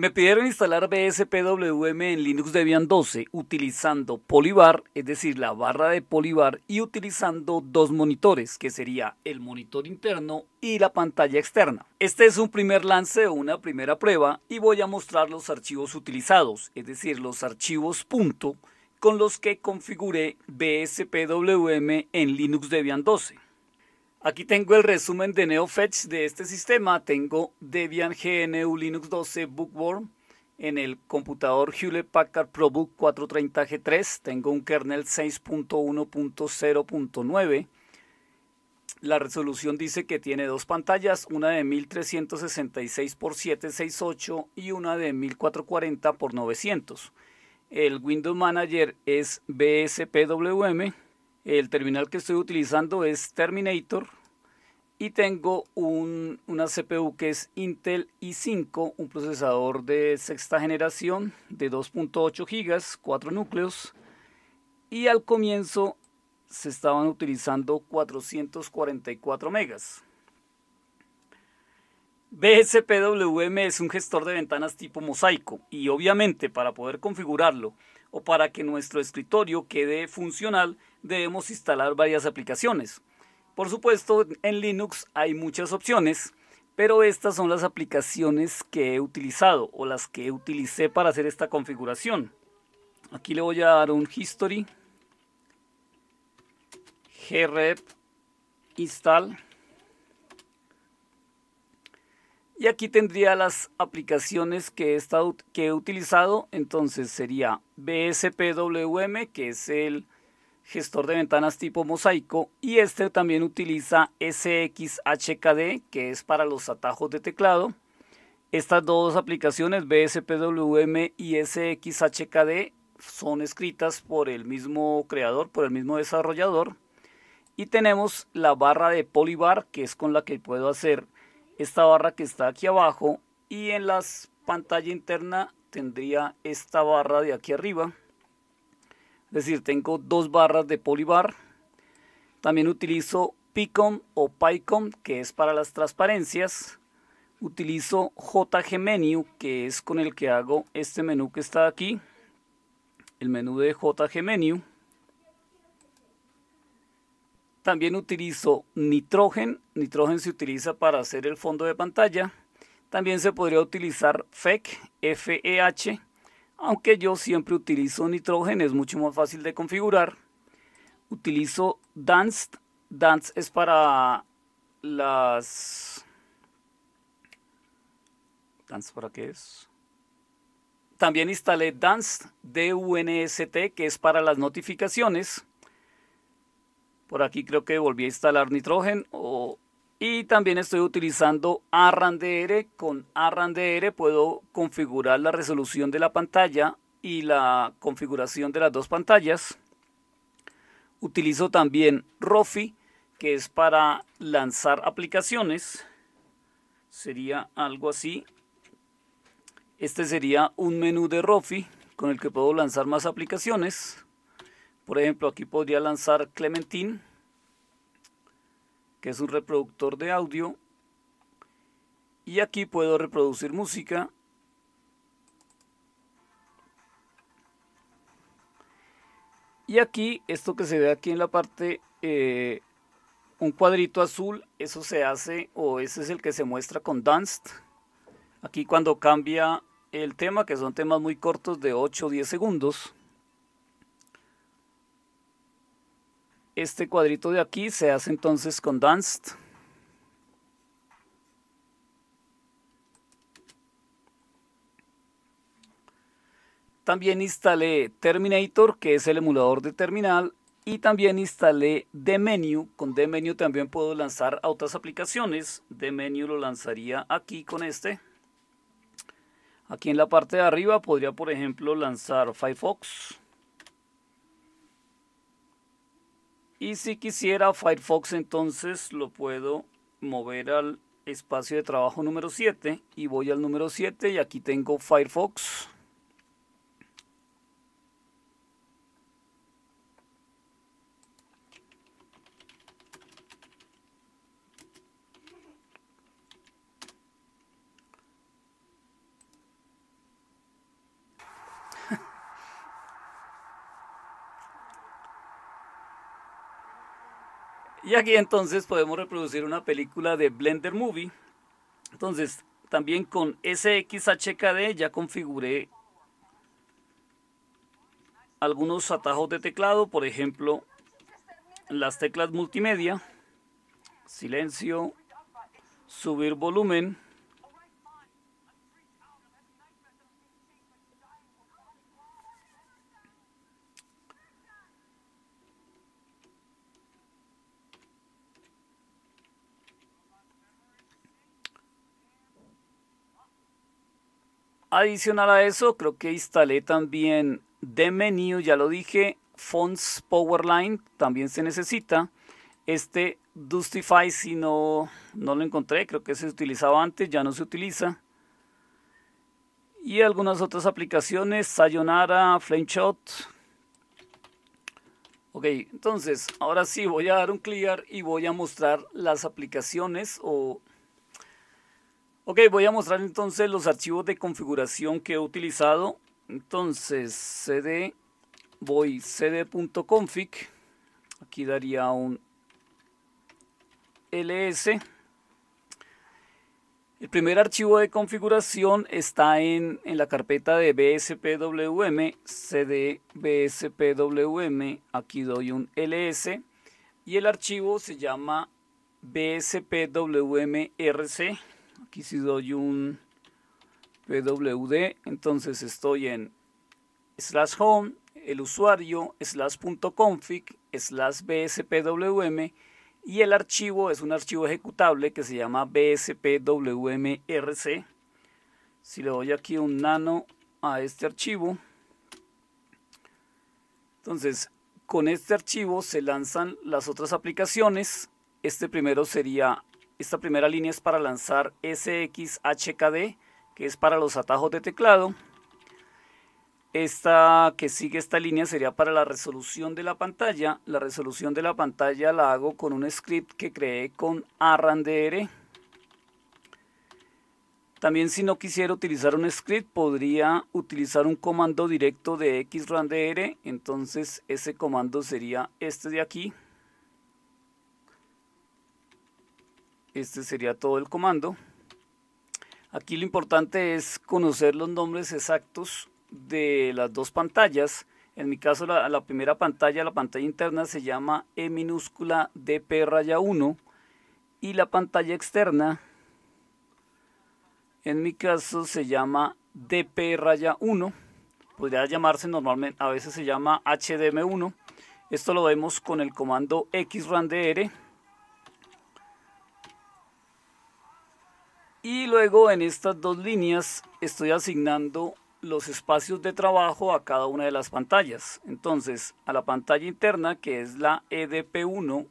Me pidieron instalar BSPWM en Linux Debian 12 utilizando Polybar, es decir, la barra de Polybar y utilizando dos monitores, que sería el monitor interno y la pantalla externa. Este es un primer lance o una primera prueba y voy a mostrar los archivos utilizados, es decir, los archivos punto con los que configuré BSPWM en Linux Debian 12. Aquí tengo el resumen de NeoFetch de este sistema. Tengo Debian GNU Linux 12 Bookworm en el computador Hewlett Packard ProBook 430G3. Tengo un kernel 6.1.0.9. La resolución dice que tiene dos pantallas, una de 1366 x 768 y una de 1440 x 900. El Windows Manager es BSPWM el terminal que estoy utilizando es Terminator y tengo una CPU que es Intel i5, un procesador de sexta generación de 2.8 GB, 4 núcleos y al comienzo se estaban utilizando 444 megas. BSPWM es un gestor de ventanas tipo mosaico y obviamente para poder configurarlo o para que nuestro escritorio quede funcional debemos instalar varias aplicaciones. Por supuesto, en Linux hay muchas opciones, pero estas son las aplicaciones que he utilizado o las que utilicé para hacer esta configuración. Aquí le voy a dar un history, grep install y aquí tendría las aplicaciones que he, estado, que he utilizado, entonces sería bspwm que es el gestor de ventanas tipo mosaico y este también utiliza SXHKD que es para los atajos de teclado. Estas dos aplicaciones BSPWM y SXHKD son escritas por el mismo creador, por el mismo desarrollador. Y tenemos la barra de Polybar que es con la que puedo hacer esta barra que está aquí abajo y en la pantalla interna tendría esta barra de aquí arriba es decir, tengo dos barras de polibar. También utilizo PICOM o PyCom, que es para las transparencias. Utilizo JG Menu, que es con el que hago este menú que está aquí. El menú de JG Menu. También utilizo Nitrogen. Nitrogen se utiliza para hacer el fondo de pantalla. También se podría utilizar FEC, FEH, aunque yo siempre utilizo nitrógeno, es mucho más fácil de configurar. Utilizo dance, Dance es para las... ¿Dance para qué es? También instalé Dance DUNST, que es para las notificaciones. Por aquí creo que volví a instalar nitrógeno o y también estoy utilizando ArranDR. Con ArranDR puedo configurar la resolución de la pantalla y la configuración de las dos pantallas. Utilizo también Rofi, que es para lanzar aplicaciones. Sería algo así. Este sería un menú de Rofi con el que puedo lanzar más aplicaciones. Por ejemplo, aquí podría lanzar Clementine que es un reproductor de audio. Y aquí puedo reproducir música. Y aquí, esto que se ve aquí en la parte, eh, un cuadrito azul, eso se hace, o ese es el que se muestra con Danced. Aquí cuando cambia el tema, que son temas muy cortos de 8 o 10 segundos. Este cuadrito de aquí se hace entonces con Danced. También instalé Terminator, que es el emulador de terminal, y también instalé DMenu. Con DMenu también puedo lanzar otras aplicaciones. DMenu lo lanzaría aquí con este. Aquí en la parte de arriba podría, por ejemplo, lanzar Firefox. Y si quisiera Firefox, entonces lo puedo mover al espacio de trabajo número 7 y voy al número 7 y aquí tengo Firefox. Y aquí entonces podemos reproducir una película de Blender Movie. Entonces, también con SXHKD ya configuré algunos atajos de teclado, por ejemplo, las teclas multimedia, silencio, subir volumen, Adicional a eso, creo que instalé también de menú, ya lo dije, Fonts Powerline, también se necesita. Este Dustify, si no, no lo encontré, creo que se utilizaba antes, ya no se utiliza. Y algunas otras aplicaciones, Sayonara, Flameshot. Ok, entonces, ahora sí voy a dar un clear y voy a mostrar las aplicaciones o Ok, voy a mostrar entonces los archivos de configuración que he utilizado. Entonces, cd, voy cd.config, aquí daría un ls. El primer archivo de configuración está en, en la carpeta de bspwm, cd bspwm, aquí doy un ls y el archivo se llama bspwmrc Aquí si doy un pwd, entonces estoy en slash home, el usuario, slash.config, slash bspwm, y el archivo es un archivo ejecutable que se llama bspwmrc. Si le doy aquí un nano a este archivo, entonces con este archivo se lanzan las otras aplicaciones. Este primero sería esta primera línea es para lanzar SXHKD, que es para los atajos de teclado. Esta que sigue esta línea sería para la resolución de la pantalla. La resolución de la pantalla la hago con un script que creé con arrandere. También si no quisiera utilizar un script podría utilizar un comando directo de xrandr. Entonces ese comando sería este de aquí. Este sería todo el comando. Aquí lo importante es conocer los nombres exactos de las dos pantallas. En mi caso la, primera pantalla, la pantalla interna se llama E minúscula DP raya 1 y la pantalla externa en mi caso se llama DP raya 1 podría llamarse normalmente, a veces se llama HDM1 esto lo vemos con el comando xrandr Y luego en estas dos líneas estoy asignando los espacios de trabajo a cada una de las pantallas. Entonces, a la pantalla interna, que es la EDP1,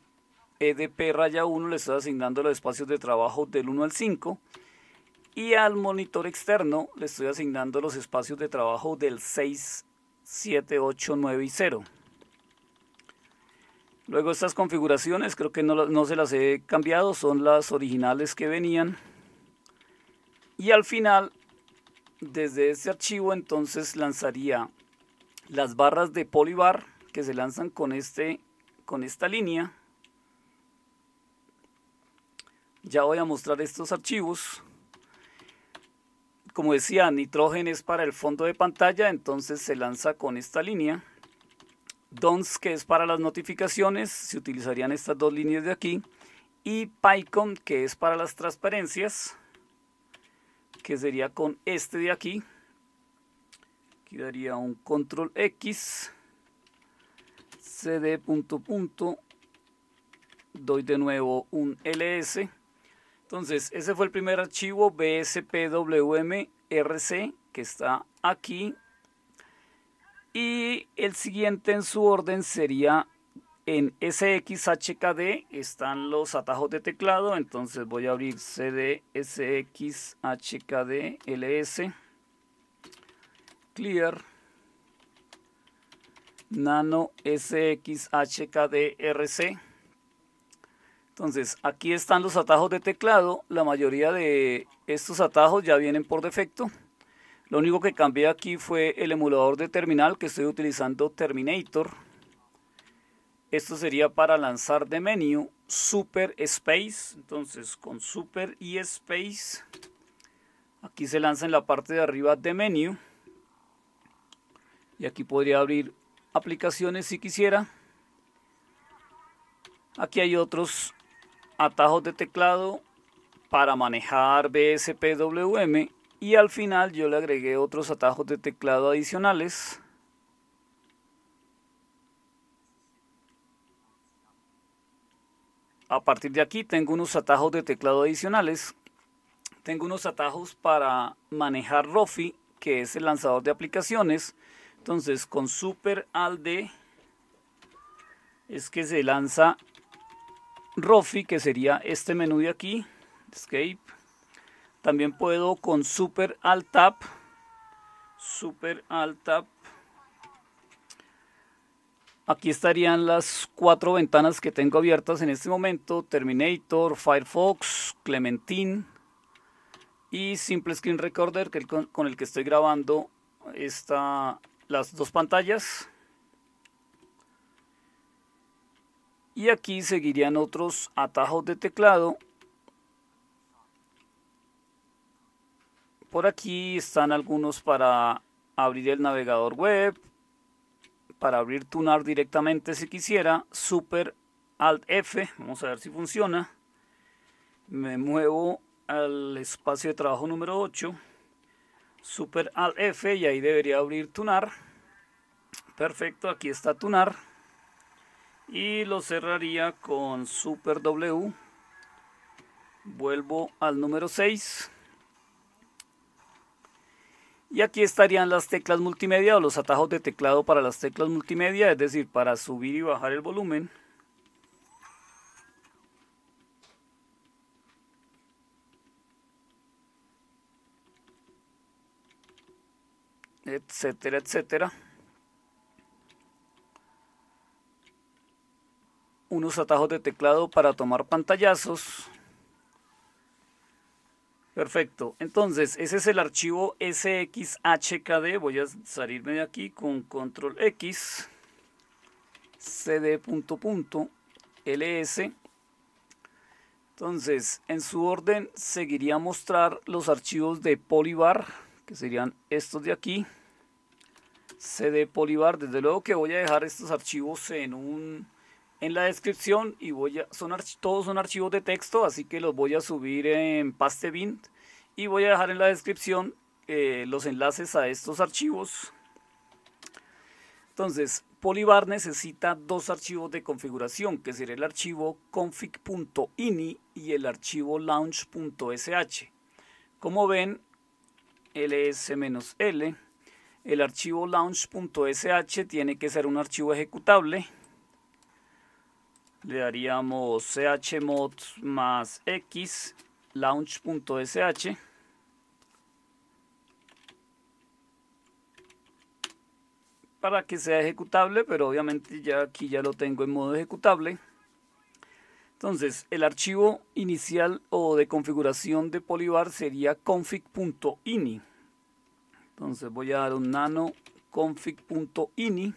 EDP-1 le estoy asignando los espacios de trabajo del 1 al 5 y al monitor externo le estoy asignando los espacios de trabajo del 6, 7, 8, 9 y 0. Luego estas configuraciones creo que no, no se las he cambiado, son las originales que venían. Y al final, desde ese archivo entonces lanzaría las barras de polybar que se lanzan con, este, con esta línea. Ya voy a mostrar estos archivos. Como decía, nitrógeno es para el fondo de pantalla, entonces se lanza con esta línea. Dons, que es para las notificaciones, se utilizarían estas dos líneas de aquí. Y PyCon, que es para las transparencias, que sería con este de aquí. Aquí daría un control X, CD punto punto, doy de nuevo un LS. Entonces, ese fue el primer archivo BSPWMRC que está aquí. Y el siguiente en su orden sería en SXHKD están los atajos de teclado, entonces voy a abrir CD SXHKD LS Clear Nano SXHKD RC. Entonces aquí están los atajos de teclado, la mayoría de estos atajos ya vienen por defecto. Lo único que cambié aquí fue el emulador de terminal que estoy utilizando Terminator esto sería para lanzar de menú Super Space. Entonces con Super y Space. Aquí se lanza en la parte de arriba de menú. Y aquí podría abrir aplicaciones si quisiera. Aquí hay otros atajos de teclado para manejar BSPWM. Y al final yo le agregué otros atajos de teclado adicionales. a partir de aquí tengo unos atajos de teclado adicionales. Tengo unos atajos para manejar Rofi, que es el lanzador de aplicaciones. Entonces con Super D es que se lanza Rofi, que sería este menú de aquí, Escape. También puedo con Super Alt Tab, Super Alt Tab Aquí estarían las cuatro ventanas que tengo abiertas en este momento. Terminator, Firefox, Clementine y Simple Screen Recorder, que con, el que estoy grabando las dos pantallas. Y aquí seguirían otros atajos de teclado. Por aquí están algunos para abrir el navegador web, para abrir Tunar directamente si quisiera. Super Alt F, vamos a ver si funciona. Me muevo al espacio de trabajo número 8. Super Alt F y ahí debería abrir Tunar. Perfecto, aquí está Tunar. Y lo cerraría con Super W. Vuelvo al número 6 y aquí estarían las teclas multimedia o los atajos de teclado para las teclas multimedia, es decir, para subir y bajar el volumen. Etcétera, etcétera. Unos atajos de teclado para tomar pantallazos. Perfecto. Entonces, ese es el archivo SXHKD. Voy a salirme de aquí con control X, cd punto punto, ls. Entonces, en su orden seguiría mostrar los archivos de Polybar, que serían estos de aquí. CD Polybar, desde luego que voy a dejar estos archivos en un en la descripción y voy a, todos son archivos de texto, así que los voy a subir en Pastebin y voy a dejar en la descripción eh, los enlaces a estos archivos. Entonces, Polybar necesita dos archivos de configuración, que sería el archivo config.ini y el archivo launch.sh. Como ven, ls-l, el archivo launch.sh tiene que ser un archivo ejecutable le daríamos chmod más x launch.sh para que sea ejecutable, pero obviamente ya aquí ya lo tengo en modo ejecutable. Entonces, el archivo inicial o de configuración de Polybar sería config.ini. Entonces voy a dar un nano config.ini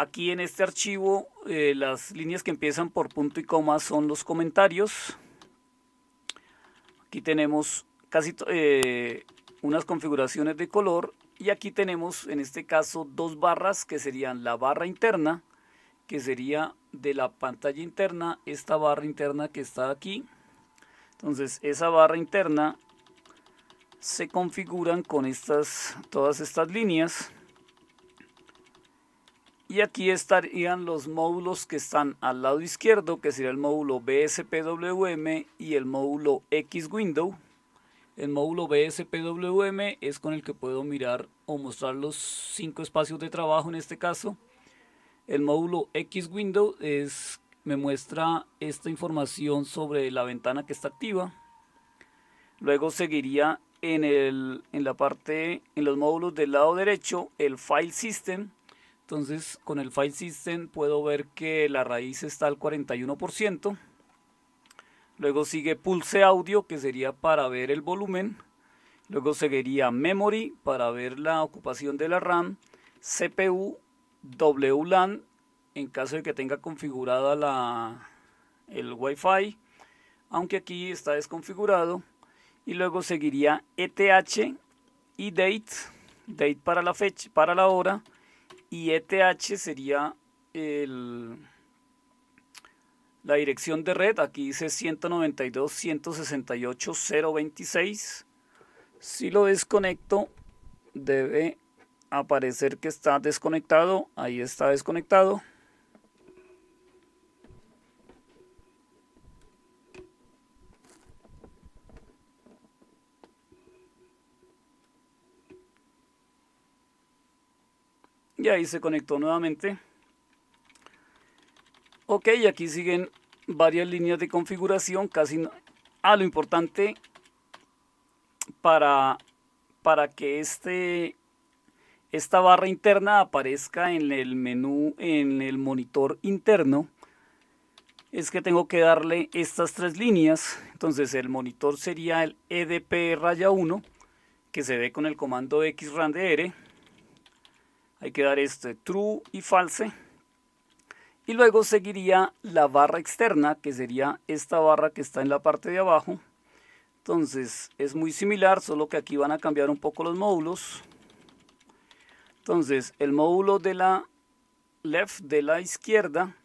Aquí en este archivo eh, las líneas que empiezan por punto y coma son los comentarios. Aquí tenemos casi eh, unas configuraciones de color y aquí tenemos en este caso dos barras que serían la barra interna que sería de la pantalla interna esta barra interna que está aquí entonces esa barra interna se configuran con estas todas estas líneas y aquí estarían los módulos que están al lado izquierdo, que sería el módulo BSPWM y el módulo X-Window. El módulo BSPWM es con el que puedo mirar o mostrar los cinco espacios de trabajo en este caso. El módulo X-Window es, me muestra esta información sobre la ventana que está activa. Luego seguiría en, la parte, en los módulos del lado derecho, el File System entonces, con el file system puedo ver que la raíz está al 41%. Luego sigue pulse audio, que sería para ver el volumen. Luego seguiría memory, para ver la ocupación de la RAM. CPU, WLAN, en caso de que tenga configurada el Wi-Fi. Aunque aquí está desconfigurado. Y luego seguiría ETH y date. Date para la fecha, para la hora y ETH sería el, la dirección de red. Aquí dice 192.168.026. Si lo desconecto, debe aparecer que está desconectado. Ahí está desconectado. Y ahí se conectó nuevamente. Ok, y aquí siguen varias líneas de configuración, casi ah, lo importante para, para que este, esta barra interna aparezca en el menú, en el monitor interno, es que tengo que darle estas tres líneas. Entonces el monitor sería el EDP-1, Raya que se ve con el comando XRANDR hay que dar este true y false y luego seguiría la barra externa que sería esta barra que está en la parte de abajo entonces es muy similar solo que aquí van a cambiar un poco los módulos entonces el módulo de la left de la izquierda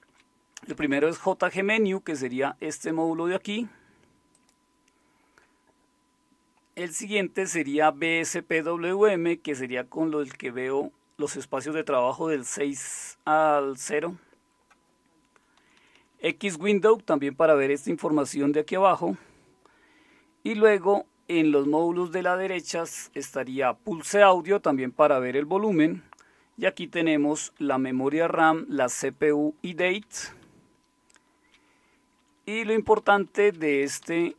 el primero es Menu, que sería este módulo de aquí el siguiente sería bspwm que sería con lo que veo los espacios de trabajo del 6 al 0. X Window también para ver esta información de aquí abajo. Y luego en los módulos de la derecha estaría Pulse Audio también para ver el volumen. Y aquí tenemos la memoria RAM, la CPU y date. Y lo importante de este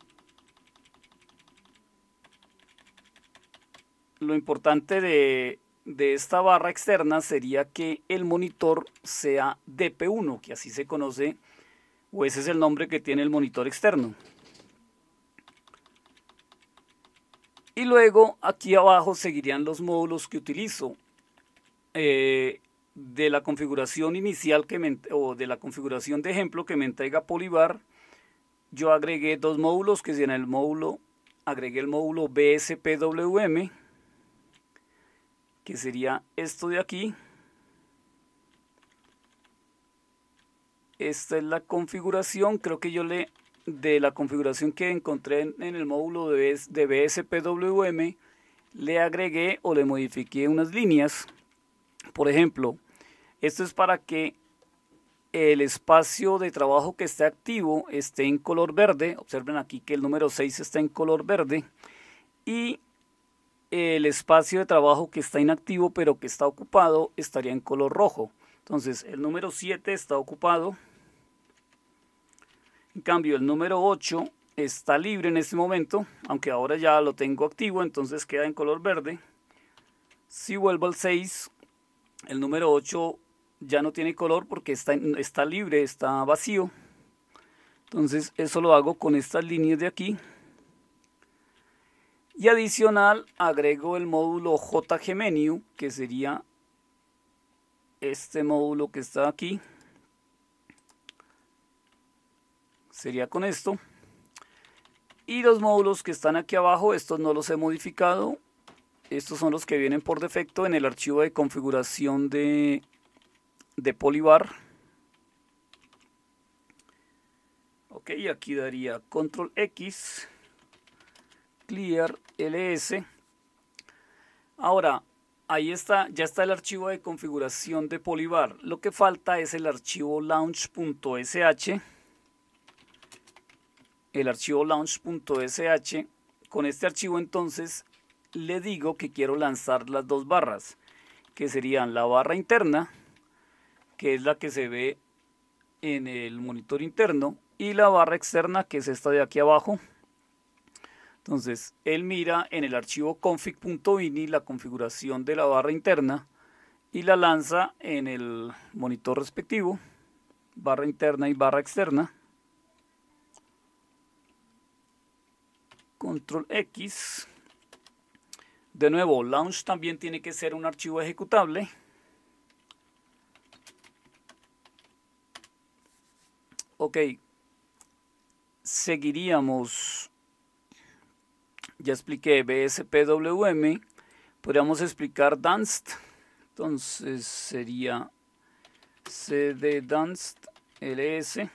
lo importante de de esta barra externa sería que el monitor sea DP1, que así se conoce, o ese es el nombre que tiene el monitor externo. Y luego aquí abajo seguirían los módulos que utilizo. Eh, de la configuración inicial que me, o de la configuración de ejemplo que me entrega Polibar, yo agregué dos módulos que serían el módulo, agregué el módulo BSPWM que sería esto de aquí. Esta es la configuración, creo que yo le de la configuración que encontré en, el módulo de, de BSPWM, le agregué o le modifiqué unas líneas. Por ejemplo, esto es para que el espacio de trabajo que esté activo esté en color verde. Observen aquí que el número 6 está en color verde. Y el espacio de trabajo que está inactivo pero que está ocupado estaría en color rojo. Entonces el número 7 está ocupado. En cambio el número 8 está libre en este momento, aunque ahora ya lo tengo activo, entonces queda en color verde. Si vuelvo al 6, el número 8 ya no tiene color porque está, está libre, está vacío. Entonces eso lo hago con estas líneas de aquí. Y adicional agrego el módulo JGMenu, que sería este módulo que está aquí. Sería con esto. Y los módulos que están aquí abajo, estos no los he modificado. Estos son los que vienen por defecto en el archivo de configuración de, de Polybar. Ok, aquí daría control X clear ls. Ahora, ahí está, ya está el archivo de configuración de Polybar. Lo que falta es el archivo launch.sh. El archivo launch.sh. Con este archivo entonces le digo que quiero lanzar las dos barras, que serían la barra interna, que es la que se ve en el monitor interno, y la barra externa, que es esta de aquí abajo, entonces, él mira en el archivo config.ini la configuración de la barra interna y la lanza en el monitor respectivo, barra interna y barra externa. Control X. De nuevo, launch también tiene que ser un archivo ejecutable. Ok. Seguiríamos ya expliqué BSPWM. Podríamos explicar Danst. Entonces sería CD Danst LS.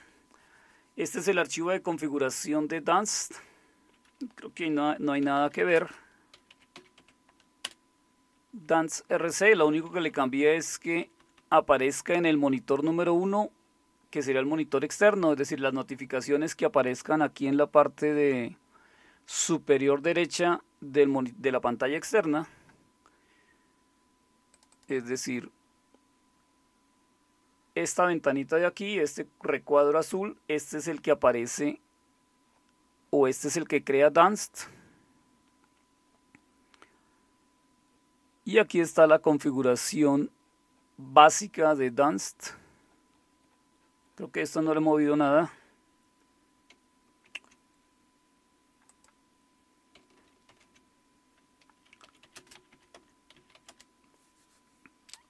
Este es el archivo de configuración de Danst. Creo que no, hay nada que ver. Dance RC, lo único que le cambia es que aparezca en el monitor número 1, que sería el monitor externo, es decir, las notificaciones que aparezcan aquí en la parte de superior derecha de la pantalla externa, es decir, esta ventanita de aquí, este recuadro azul, este es el que aparece o este es el que crea Dunst Y aquí está la configuración básica de Dunst Creo que esto no le he movido nada.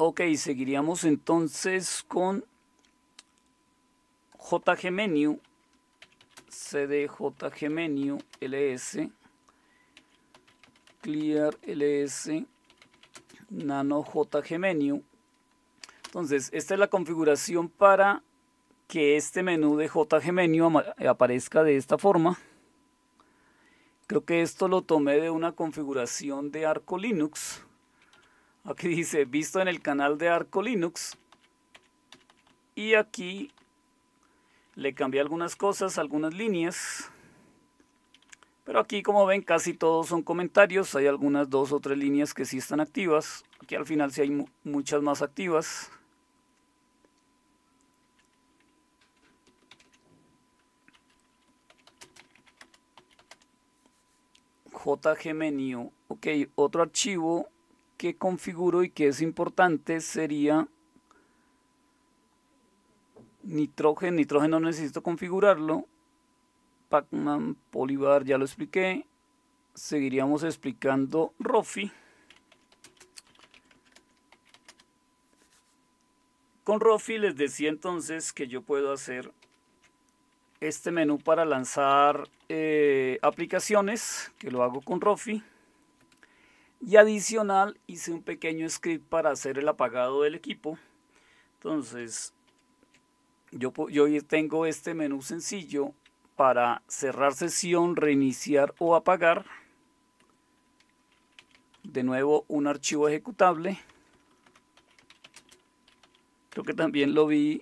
Ok, seguiríamos entonces con jgmenu, cdjgmenu ls, clear ls, nano jgmenu. Entonces, esta es la configuración para que este menú de jgmenu aparezca de esta forma. Creo que esto lo tomé de una configuración de Arco Linux Aquí dice, visto en el canal de Arco Linux. Y aquí le cambié algunas cosas, algunas líneas. Pero aquí como ven casi todos son comentarios. Hay algunas dos o tres líneas que sí están activas. Aquí al final sí hay muchas más activas. JGMenio. Ok, otro archivo que configuro y que es importante sería nitrógeno, nitrógeno necesito configurarlo, Pacman, Polybar, ya lo expliqué, seguiríamos explicando Rofi. Con Rofi les decía entonces que yo puedo hacer este menú para lanzar eh, aplicaciones, que lo hago con Rofi. Y adicional hice un pequeño script para hacer el apagado del equipo. Entonces, yo, tengo este menú sencillo para cerrar sesión, reiniciar o apagar. De nuevo un archivo ejecutable. Creo que también lo vi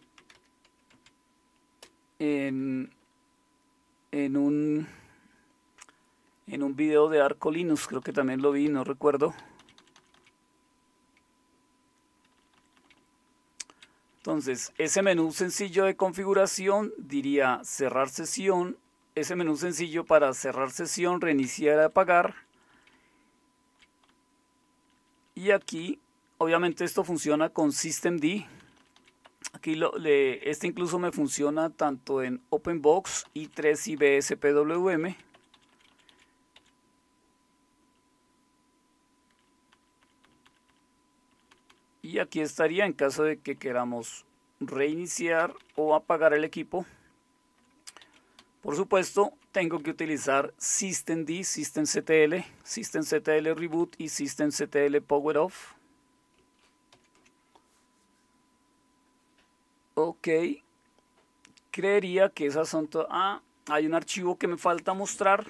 en, en un en un video de Arco Linux, creo que también lo vi, no recuerdo. Entonces, ese menú sencillo de configuración diría cerrar sesión, ese menú sencillo para cerrar sesión, reiniciar, apagar. Y aquí, obviamente esto funciona con systemd. Aquí este incluso me funciona tanto en OpenBox y 3 BSPWM. aquí estaría en caso de que queramos reiniciar o apagar el equipo. Por supuesto, tengo que utilizar systemd, systemctl, systemctl reboot y systemctl power off. Ok, creería que es asunto Ah, hay un archivo que me falta mostrar.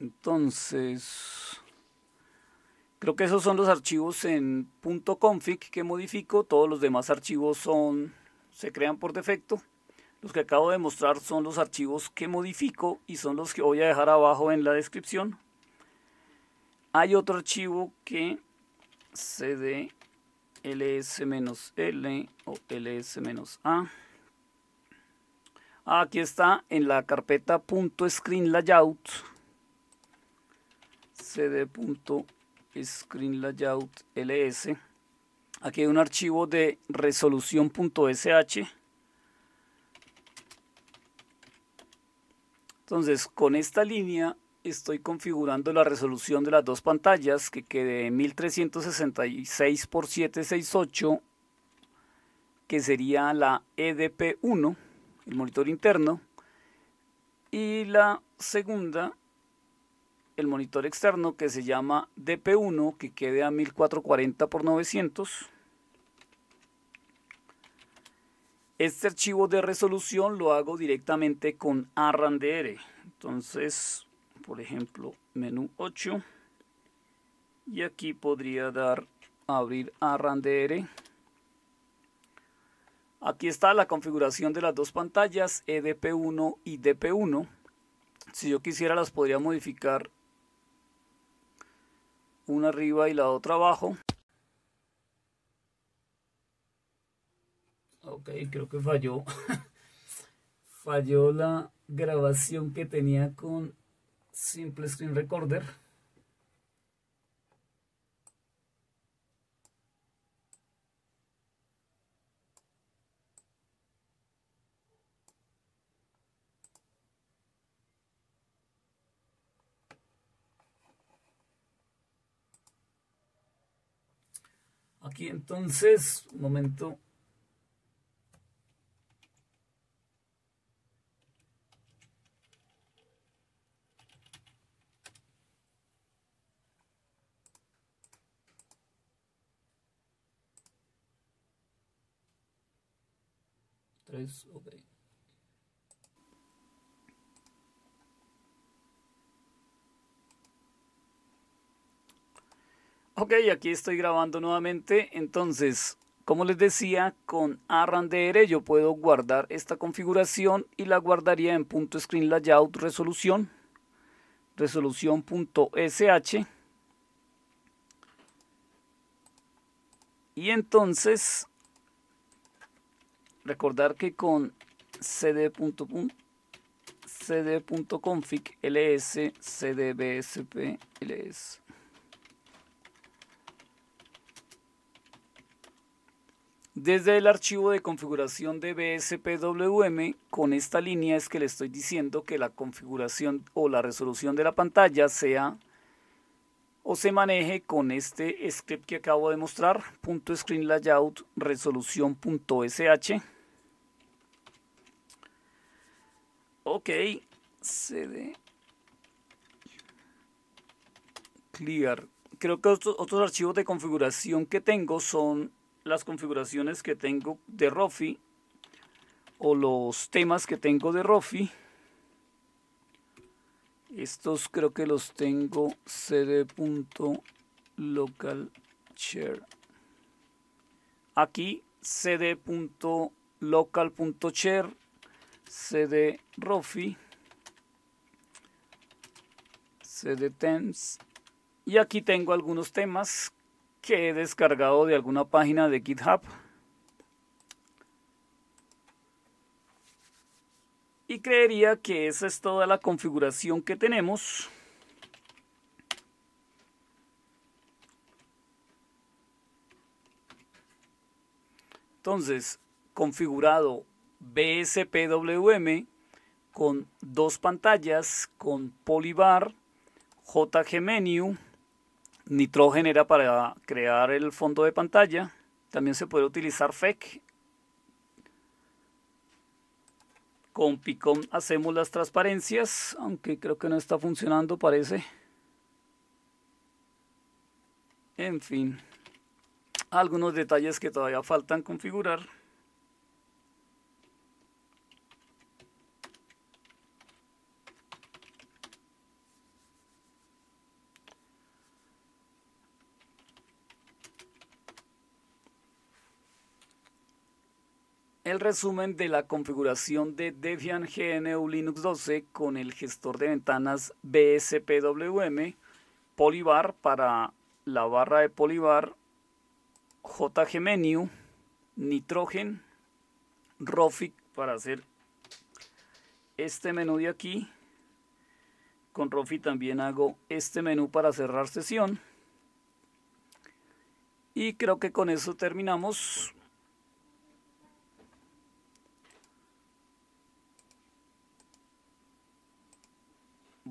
Entonces... Creo que esos son los archivos en .config que modifico. Todos los demás archivos son se crean por defecto. Los que acabo de mostrar son los archivos que modifico y son los que voy a dejar abajo en la descripción. Hay otro archivo que cd ls-l o ls-a. Ah, aquí está en la carpeta .screenlayout. layout cd Screen Layout LS. Aquí hay un archivo de resolución.sh. Entonces, con esta línea estoy configurando la resolución de las dos pantallas que quede 1366 x 768 que sería la EDP1, el monitor interno, y la segunda el monitor externo que se llama DP1 que quede a 1440 x 900. Este archivo de resolución lo hago directamente con arrandr. Entonces, por ejemplo, menú 8 y aquí podría dar abrir arrandr. Aquí está la configuración de las dos pantallas EDP1 y DP1. Si yo quisiera las podría modificar una arriba y la otra abajo. Ok, creo que falló. falló la grabación que tenía con Simple Screen Recorder. entonces, un momento 3, ok Ok, aquí estoy grabando nuevamente. Entonces, como les decía, con ARRANDR yo puedo guardar esta configuración y la guardaría en .screenlayout resolución, resolución.sh. Y entonces, recordar que con cd.config ls cdbsp ls desde el archivo de configuración de BSPWM con esta línea es que le estoy diciendo que la configuración o la resolución de la pantalla sea o se maneje con este script que acabo de mostrar, punto screen Ok, cd clear. Creo que otros archivos de configuración que tengo son las configuraciones que tengo de Rofi o los temas que tengo de Rofi. Estos creo que los tengo local share. Aquí share cd rofi, cd themes Y aquí tengo algunos temas que he descargado de alguna página de GitHub. Y creería que esa es toda la configuración que tenemos. Entonces, configurado BSPWM con dos pantallas, con Polybar, JGMenu, Nitrogen era para crear el fondo de pantalla. También se puede utilizar FEC. Con Picom hacemos las transparencias, aunque creo que no está funcionando, parece. En fin, algunos detalles que todavía faltan configurar. el resumen de la configuración de Debian GNU Linux 12 con el gestor de ventanas BSPWM, Polybar para la barra de Polybar, JGMenu, Nitrogen, Rofi para hacer este menú de aquí. Con Rofi también hago este menú para cerrar sesión. Y creo que con eso terminamos.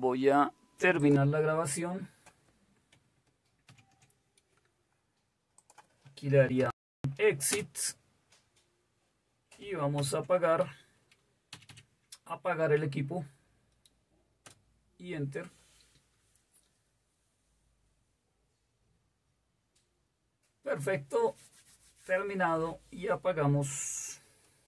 voy a terminar la grabación. Aquí le haría exit. Y vamos a apagar. Apagar el equipo. Y enter. Perfecto. Terminado. Y apagamos